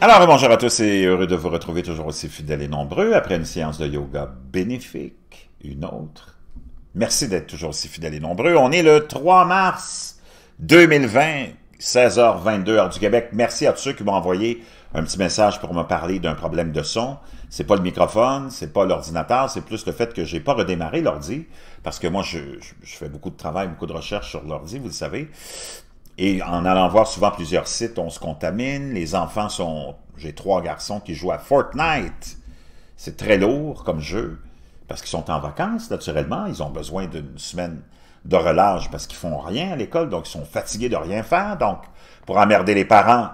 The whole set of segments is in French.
Alors, bonjour à tous et heureux de vous retrouver toujours aussi fidèles et nombreux après une séance de yoga bénéfique, une autre. Merci d'être toujours aussi fidèles et nombreux. On est le 3 mars 2020, 16h22 heure du Québec. Merci à tous ceux qui m'ont envoyé un petit message pour me parler d'un problème de son. C'est pas le microphone, c'est pas l'ordinateur, c'est plus le fait que j'ai pas redémarré l'ordi, parce que moi, je, fais beaucoup de travail, beaucoup de recherches sur l'ordi, vous le savez. Et en allant voir souvent plusieurs sites, on se contamine. Les enfants sont... J'ai trois garçons qui jouent à Fortnite. C'est très lourd comme jeu, parce qu'ils sont en vacances, naturellement. Ils ont besoin d'une semaine de relâche parce qu'ils font rien à l'école, donc ils sont fatigués de rien faire. Donc, pour emmerder les parents,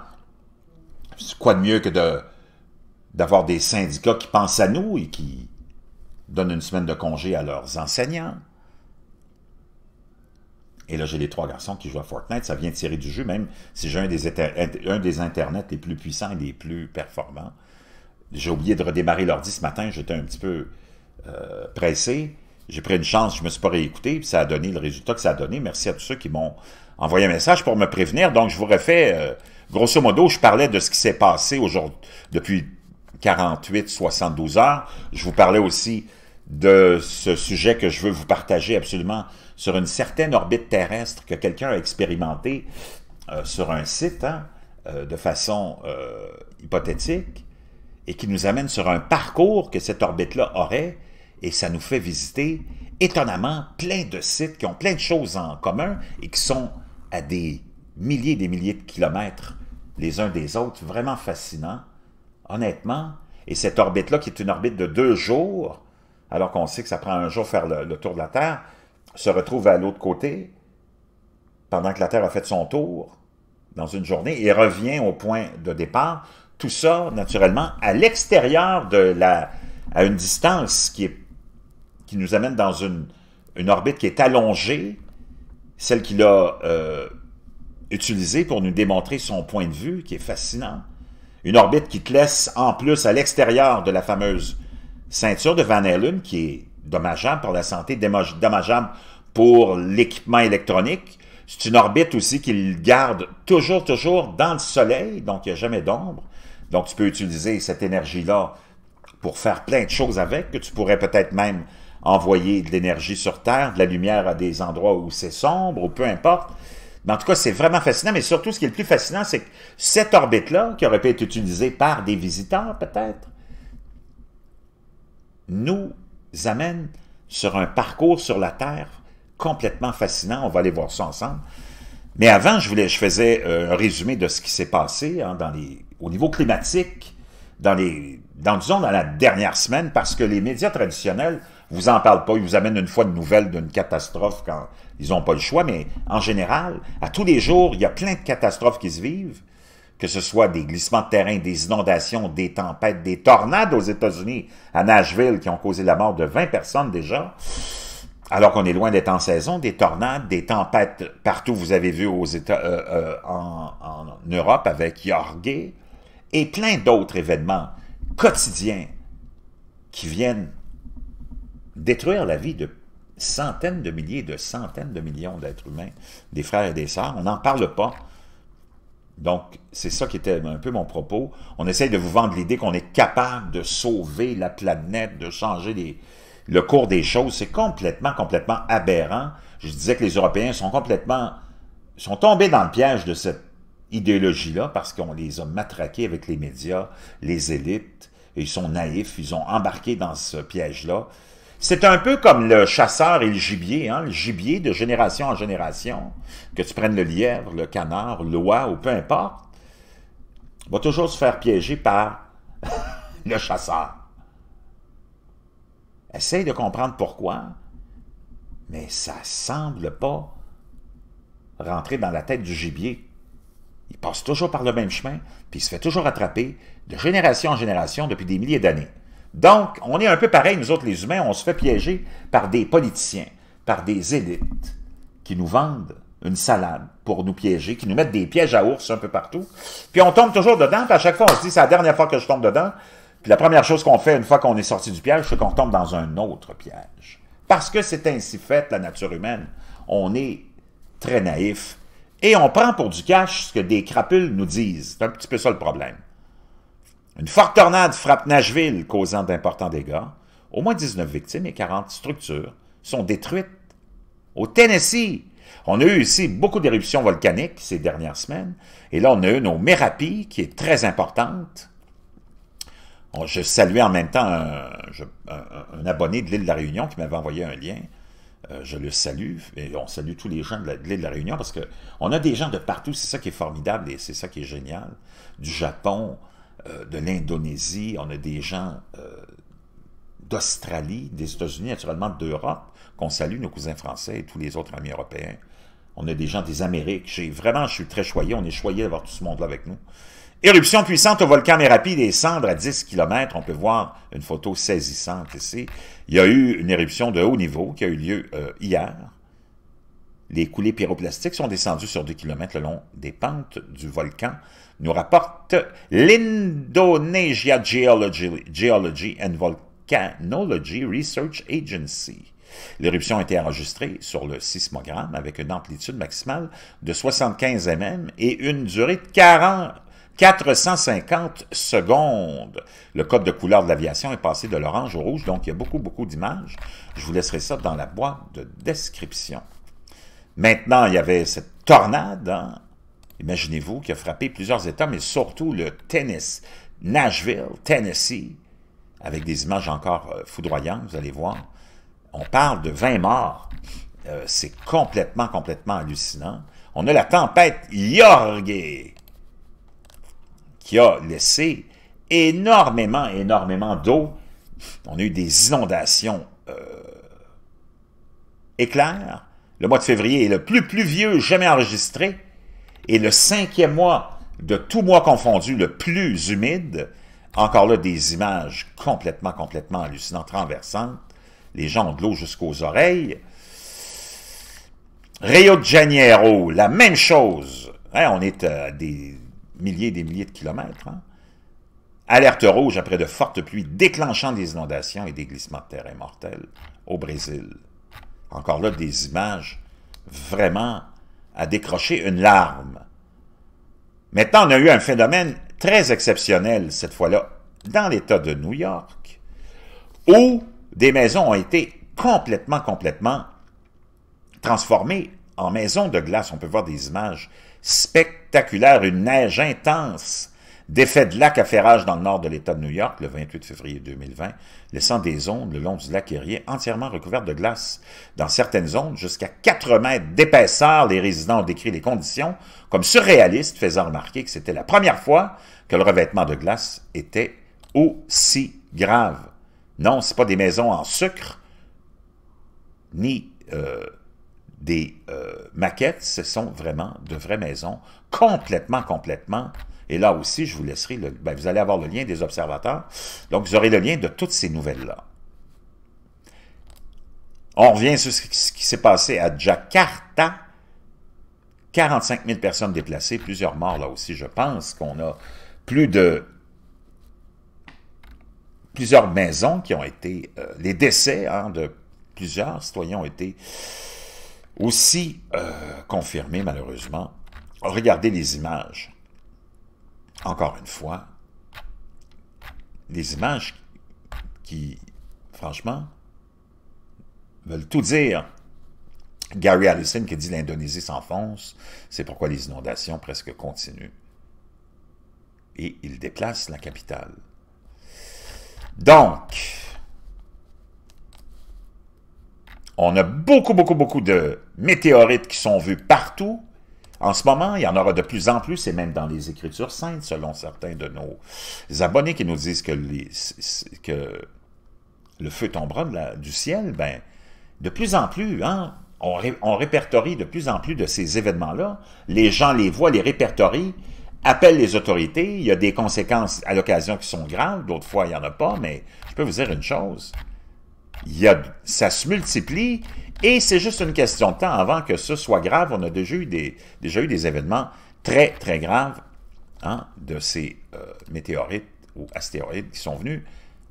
c'est quoi de mieux que de d'avoir des syndicats qui pensent à nous et qui donnent une semaine de congé à leurs enseignants. Et là, j'ai les trois garçons qui jouent à Fortnite. Ça vient tirer du jeu, même si j'ai un des, un des internets les plus puissants et les plus performants. J'ai oublié de redémarrer l'ordi ce matin. J'étais un petit peu euh, pressé. J'ai pris une chance. Je ne me suis pas réécouté. Puis ça a donné le résultat que ça a donné. Merci à tous ceux qui m'ont envoyé un message pour me prévenir. Donc, je vous refais... Euh, grosso modo, je parlais de ce qui s'est passé aujourd'hui depuis 48, 72 heures. Je vous parlais aussi de ce sujet que je veux vous partager absolument sur une certaine orbite terrestre que quelqu'un a expérimenté euh, sur un site hein, euh, de façon euh, hypothétique et qui nous amène sur un parcours que cette orbite-là aurait et ça nous fait visiter étonnamment plein de sites qui ont plein de choses en commun et qui sont à des milliers et des milliers de kilomètres les uns des autres, vraiment fascinants honnêtement. Et cette orbite-là, qui est une orbite de deux jours, alors qu'on sait que ça prend un jour faire le, tour de la Terre, se retrouve à l'autre côté pendant que la Terre a fait son tour dans une journée et revient au point de départ. Tout ça, naturellement, à l'extérieur de la... à une distance qui, nous amène dans une, orbite qui est allongée, celle qu'il a euh, utilisée pour nous démontrer son point de vue, qui est fascinant. Une orbite qui te laisse en plus à l'extérieur de la fameuse ceinture de Van Allen, qui est dommageable pour la santé, dommageable pour l'équipement électronique. C'est une orbite aussi qu'il garde toujours, toujours dans le soleil, donc il n'y a jamais d'ombre. Donc tu peux utiliser cette énergie-là pour faire plein de choses avec, que tu pourrais peut-être même envoyer de l'énergie sur Terre, de la lumière à des endroits où c'est sombre, ou peu importe en tout cas, c'est vraiment fascinant. Mais surtout, ce qui est le plus fascinant, c'est que cette orbite-là, qui aurait pu être utilisée par des visiteurs peut-être, nous amène sur un parcours sur la Terre complètement fascinant. On va aller voir ça ensemble. Mais avant, je, voulais, je faisais euh, un résumé de ce qui s'est passé hein, dans les, au niveau climatique dans les, disons, dans la dernière semaine, parce que les médias traditionnels vous en parle pas. Ils vous amènent une fois de nouvelles d'une catastrophe quand ils n'ont pas le choix. Mais en général, à tous les jours, il y a plein de catastrophes qui se vivent, que ce soit des glissements de terrain, des inondations, des tempêtes, des tornades aux États-Unis, à Nashville, qui ont causé la mort de 20 personnes déjà. Alors qu'on est loin d'être en saison, des tornades, des tempêtes partout, vous avez vu aux États, euh, euh, en, Europe avec Jorge, et plein d'autres événements quotidiens qui viennent détruire la vie de centaines de milliers, de centaines de millions d'êtres humains, des frères et des sœurs. On n'en parle pas. Donc, c'est ça qui était un peu mon propos. On essaye de vous vendre l'idée qu'on est capable de sauver la planète, de changer les, le cours des choses. C'est complètement, complètement aberrant. Je disais que les Européens sont complètement... sont tombés dans le piège de cette idéologie-là parce qu'on les a matraqués avec les médias, les élites. Et ils sont naïfs, ils ont embarqué dans ce piège-là. C'est un peu comme le chasseur et le gibier, hein? le gibier de génération en génération, que tu prennes le lièvre, le canard, l'oie ou peu importe, va toujours se faire piéger par le chasseur. Essaye de comprendre pourquoi, mais ça semble pas rentrer dans la tête du gibier. Il passe toujours par le même chemin, puis il se fait toujours attraper de génération en génération depuis des milliers d'années. Donc, on est un peu pareil, nous autres les humains, on se fait piéger par des politiciens, par des élites qui nous vendent une salade pour nous piéger, qui nous mettent des pièges à ours un peu partout. Puis on tombe toujours dedans, puis à chaque fois on se dit, c'est la dernière fois que je tombe dedans. Puis la première chose qu'on fait une fois qu'on est sorti du piège, c'est qu'on tombe dans un autre piège. Parce que c'est ainsi faite la nature humaine. On est très naïf et on prend pour du cash ce que des crapules nous disent. C'est un petit peu ça le problème. Une forte tornade frappe Nashville, causant d'importants dégâts. Au moins 19 victimes et 40 structures sont détruites. Au Tennessee, on a eu ici beaucoup d'éruptions volcaniques ces dernières semaines. Et là, on a eu nos mérapies, qui est très importante. je salue en même temps un, abonné de l'île de la Réunion qui m'avait envoyé un lien. Euh, je le salue, et on salue tous les gens de l'île de la Réunion, parce qu'on a des gens de partout, c'est ça qui est formidable et c'est ça qui est génial. Du Japon, euh, de l'Indonésie, on a des gens euh, d'Australie, des États-Unis, naturellement d'Europe, qu'on salue, nos cousins français et tous les autres amis européens. On a des gens des Amériques. Vraiment, je suis très choyé. On est choyé d'avoir tout ce monde-là avec nous. Éruption puissante au volcan Merapi, des cendres à 10 km. On peut voir une photo saisissante ici. Il y a eu une éruption de haut niveau qui a eu lieu euh, hier les coulées pyroplastiques sont descendues sur 2 kilomètres le long des pentes du volcan, nous rapporte l'Indonesia Geology, and Volcanology Research Agency. L'éruption a été enregistrée sur le sismogramme avec une amplitude maximale de 75 mm et une durée de 450 secondes. Le code de couleur de l'aviation est passé de l'orange au rouge, donc il y a beaucoup, beaucoup d'images. Je vous laisserai ça dans la boîte de description. Maintenant, il y avait cette tornade, hein. imaginez-vous, qui a frappé plusieurs États, mais surtout le Tennessee, Nashville, Tennessee, avec des images encore euh, foudroyantes, vous allez voir. On parle de 20 morts. Euh, c'est complètement, complètement hallucinant. On a la tempête Yorgue qui a laissé énormément, énormément d'eau. On a eu des inondations euh, éclairs le mois de février est le plus pluvieux jamais enregistré et le cinquième mois de tout mois confondu le plus humide. Encore là, des images complètement, complètement hallucinantes, renversantes. Les gens ont de l'eau jusqu'aux oreilles. Rio de Janeiro, la même chose. Hein, on est à des milliers et des milliers de kilomètres. Hein. Alerte rouge après de fortes pluies déclenchant des inondations et des glissements de terre mortels au Brésil encore là, des images vraiment à décrocher une larme. Maintenant, on a eu un phénomène très exceptionnel, cette fois-là, dans l'État de New York, où des maisons ont été complètement, complètement transformées en maisons de glace. On peut voir des images spectaculaires, une neige intense Défait de lac à ferrage dans le nord de l'État de New York le 28 février 2020, laissant des ondes le long du lac Erie entièrement recouvertes de glace. Dans certaines zones, jusqu'à 4 mètres d'épaisseur, les résidents ont décrit les conditions comme surréalistes, faisant remarquer que c'était la première fois que le revêtement de glace était aussi grave. Non, ce pas des maisons en sucre, ni euh, des euh, maquettes, ce sont vraiment de vraies maisons complètement, complètement et là aussi, je vous laisserai, le, ben, vous allez avoir le lien des observateurs. Donc, vous aurez le lien de toutes ces nouvelles-là. On revient sur ce qui s'est passé à Jakarta. 45 000 personnes déplacées, plusieurs morts là aussi, je pense qu'on a plus de plusieurs maisons qui ont été, euh, les décès hein, de plusieurs citoyens ont été aussi euh, confirmés malheureusement. Regardez les images encore une fois, les images qui, franchement, veulent tout dire. Gary Allison qui dit l'Indonésie s'enfonce, c'est pourquoi les inondations presque continuent. Et il déplace la capitale. Donc, on a beaucoup, beaucoup, beaucoup de météorites qui sont vues partout. En ce moment, il y en aura de plus en plus, et même dans les Écritures saintes, selon certains de nos abonnés qui nous disent que, le feu tombera du ciel, ben, de plus en plus, hein, on, répertorie de plus en plus de ces événements-là, les gens les voient, les répertorient, appellent les autorités. Il y a des conséquences à l'occasion qui sont graves. D'autres fois, il n'y en a pas. Mais je peux vous dire une chose ça se multiplie et c'est juste une question de temps avant que ce soit grave. On a déjà eu des, déjà eu des événements très, très graves hein, de ces euh, météorites ou astéroïdes qui sont venus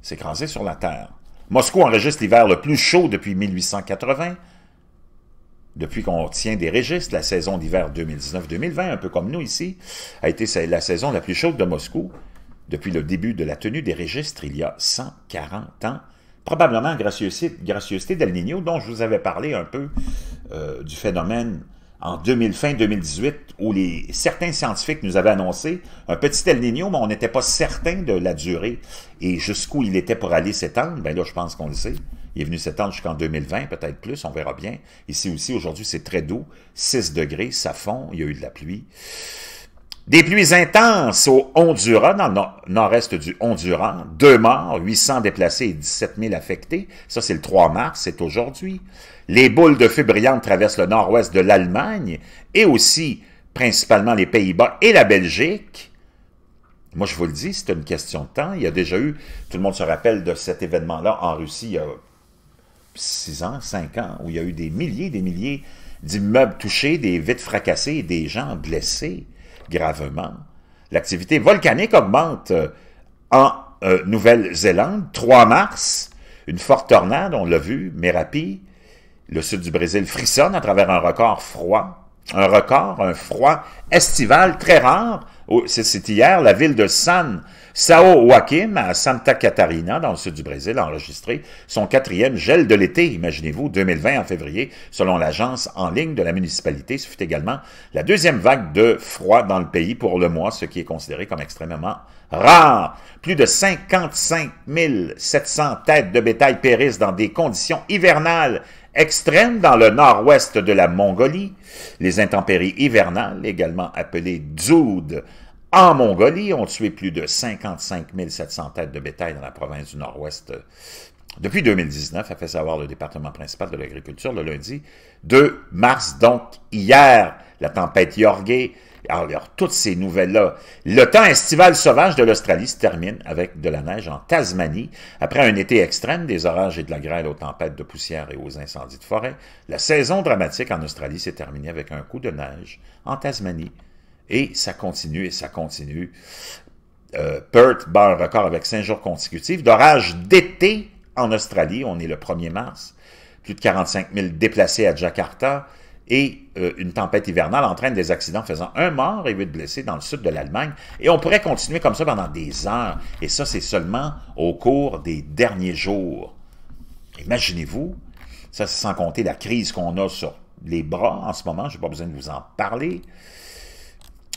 s'écraser sur la Terre. Moscou enregistre l'hiver le plus chaud depuis 1880. Depuis qu'on tient des registres, la saison d'hiver 2019-2020, un peu comme nous ici, a été la saison la plus chaude de Moscou depuis le début de la tenue des registres il y a 140 ans probablement gracieuseté, gracieuseté d'El Nino dont je vous avais parlé un peu euh, du phénomène en 2000, fin 2018, où les, certains scientifiques nous avaient annoncé un petit El Niño, mais on n'était pas certain de la durée et jusqu'où il était pour aller s'étendre. Ben là, je pense qu'on le sait. Il est venu s'étendre jusqu'en 2020, peut-être plus, on verra bien. Ici aussi, aujourd'hui, c'est très doux, 6 degrés, ça fond, il y a eu de la pluie. Des pluies intenses au Honduras, dans le nord-est du Honduras. Deux morts, 800 déplacés et 17 000 affectés. Ça, c'est le 3 mars, c'est aujourd'hui. Les boules de feu brillantes traversent le nord-ouest de l'Allemagne et aussi principalement les Pays-Bas et la Belgique. Moi, je vous le dis, c'est une question de temps. Il y a déjà eu, tout le monde se rappelle de cet événement-là en Russie il y a 6 ans, 5 ans, où il y a eu des milliers des milliers d'immeubles touchés, des vitres fracassées, des gens blessés gravement. L'activité volcanique augmente euh, en euh, Nouvelle-Zélande. 3 mars, une forte tornade, on l'a vu, Merapi. Le sud du Brésil frissonne à travers un record froid un record, un froid estival très rare. C'est hier, la ville de San Sao Joaquim, à Santa Catarina, dans le sud du Brésil, a enregistré son quatrième gel de l'été, imaginez-vous, 2020 en février, selon l'agence en ligne de la municipalité. Ce fut également la deuxième vague de froid dans le pays pour le mois, ce qui est considéré comme extrêmement rare. Plus de 55 700 têtes de bétail périssent dans des conditions hivernales Extrême dans le nord-ouest de la Mongolie, les intempéries hivernales, également appelées djoud, en Mongolie, ont tué plus de 55 700 têtes de bétail dans la province du nord-ouest depuis 2019, a fait savoir le département principal de l'agriculture le lundi 2 mars, donc hier, la tempête Yorgay alors, toutes ces nouvelles-là. Le temps estival sauvage de l'Australie se termine avec de la neige en Tasmanie. Après un été extrême, des orages et de la grêle aux tempêtes de poussière et aux incendies de forêt, la saison dramatique en Australie s'est terminée avec un coup de neige en Tasmanie. Et ça continue et ça continue. Euh, Perth bat un record avec cinq jours consécutifs d'orages d'été en Australie. On est le 1er mars. Plus de 45 000 déplacés à Jakarta et euh, une tempête hivernale entraîne des accidents faisant un mort et huit blessés dans le sud de l'Allemagne. Et on pourrait continuer comme ça pendant des heures. Et ça, c'est seulement au cours des derniers jours. Imaginez-vous, ça c'est sans compter la crise qu'on a sur les bras en ce moment, je n'ai pas besoin de vous en parler.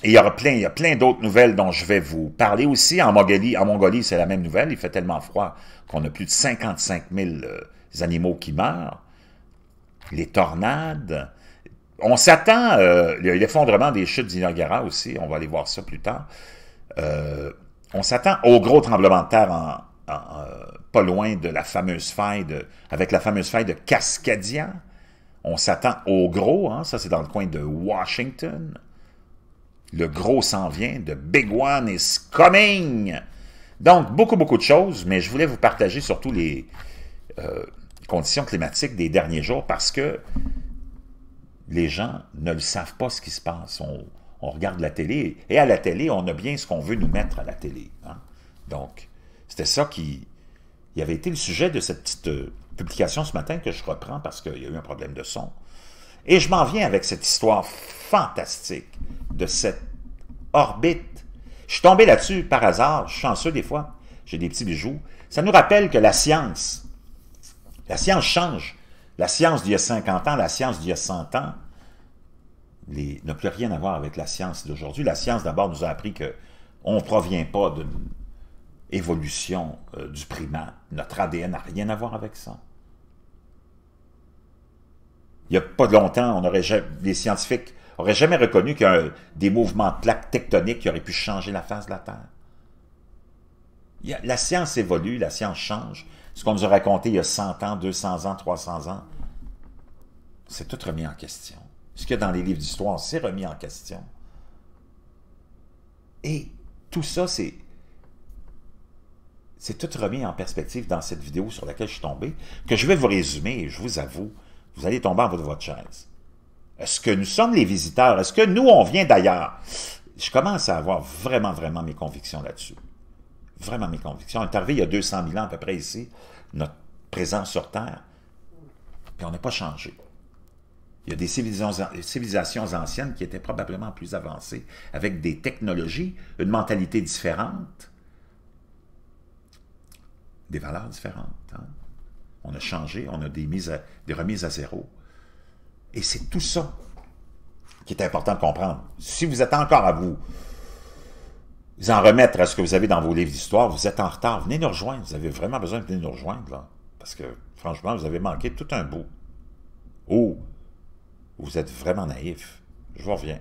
Et il y aura plein, a plein d'autres nouvelles dont je vais vous parler aussi. En Mongolie, en Mongolie c'est la même nouvelle, il fait tellement froid qu'on a plus de 55 000 euh, animaux qui meurent. Les tornades, on s'attend, euh, il y a l'effondrement des chutes d'Inagara aussi, on va aller voir ça plus tard. Euh, on s'attend au gros tremblement de terre en, euh, pas loin de la fameuse faille, de, avec la fameuse faille de Cascadia. On s'attend au gros, hein, ça c'est dans le coin de Washington. Le gros s'en vient, de big one is coming! Donc, beaucoup, beaucoup de choses, mais je voulais vous partager surtout les conditions climatiques des derniers jours parce que les gens ne le savent pas ce qui se passe. On, regarde la télé, et à la télé, on a bien ce qu'on veut nous mettre à la télé. Hein. Donc, c'était ça qui, y avait été le sujet de cette petite euh, publication ce matin que je reprends parce qu'il y a eu un problème de son. Et je m'en viens avec cette histoire fantastique de cette orbite. Je suis tombé là-dessus par hasard, chanceux des fois, j'ai des petits bijoux. Ça nous rappelle que la science, la science change. La science d'il y a 50 ans, la science d'il y a 100 ans, n'a plus rien à voir avec la science d'aujourd'hui. La science, d'abord, nous a appris qu'on ne provient pas d'une évolution euh, du primat. Notre ADN n'a rien à voir avec ça. Il n'y a pas longtemps, on aurait les scientifiques n'auraient jamais reconnu qu'il y a des mouvements de plaques tectoniques qui auraient pu changer la face de la Terre. La science évolue, la science change. Ce qu'on nous a raconté il y a 100 ans, 200 ans, 300 ans, c'est tout remis en question. Ce qu'il y a dans les livres d'histoire, c'est remis en question. Et tout ça, c'est c'est tout remis en perspective dans cette vidéo sur laquelle je suis tombé, que je vais vous résumer, et je vous avoue, vous allez tomber en bas de votre chaise. Est-ce que nous sommes les visiteurs? Est-ce que nous, on vient d'ailleurs? Je commence à avoir vraiment, vraiment mes convictions là-dessus vraiment mes convictions. On est il y a 200 000 ans à peu près ici, notre présence sur Terre, puis on n'a pas changé. Il y a des civilisations, anciennes qui étaient probablement plus avancées, avec des technologies, une mentalité différente, des valeurs différentes. Hein. On a changé, on a des, mises des remises à zéro. Et c'est tout ça qui est important de comprendre. Si vous êtes encore à vous vous en remettre à ce que vous avez dans vos livres d'histoire, vous êtes en retard. Venez nous rejoindre. Vous avez vraiment besoin de venir nous rejoindre, là. Parce que, franchement, vous avez manqué tout un bout. oh, vous êtes vraiment naïf. Je vous reviens.